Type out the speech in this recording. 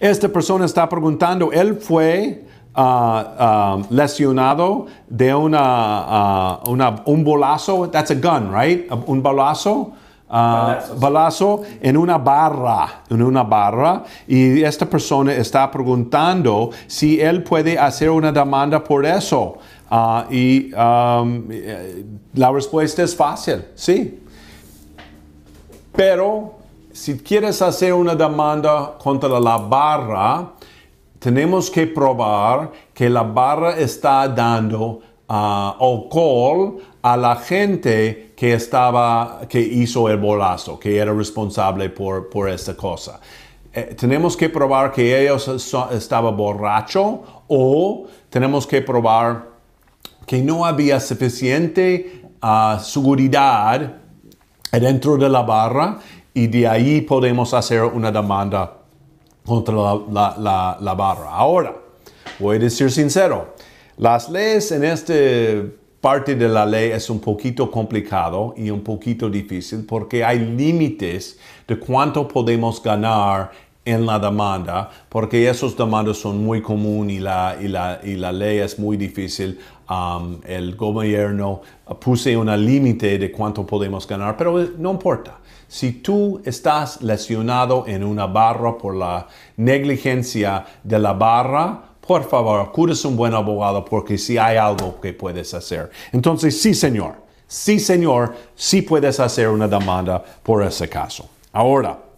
Esta persona está preguntando, él fue ah, ah, lesionado de ah, una, un bolazo, that's a gun, right? Un bolazo. balazo en una barra, en una barra, y esta persona está preguntando si él puede hacer una demanda por eso. y um, eh, la respuesta es fácil, sí. Pero si quieres hacer una demanda contra la barra, tenemos que probar que la barra está dando ah, alcohol a la gente que estaba, que hizo el bolazo, que era responsable por, por esta cosa. Eh, tenemos que probar que ellos estaba borracho o tenemos que probar que no había suficiente ah, seguridad dentro de la barra y de ahí podemos hacer una demanda contra la, barra. Ahora, voy a decir sincero, las leyes en esta parte de la ley es un poquito complicado y un poquito difícil porque hay límites de cuánto podemos ganar en la demanda, porque esos demandas son muy comunes y la, y la, y la ley es muy difícil. Um, el gobierno puse un límite de cuánto podemos ganar, pero no importa. Si tú estás lesionado en una barra por la negligencia de la barra, por favor, acudes un buen abogado porque si hay algo que puedes hacer. Entonces, sí, señor. Sí, señor, sí puedes hacer una demanda por ese caso. Ahora,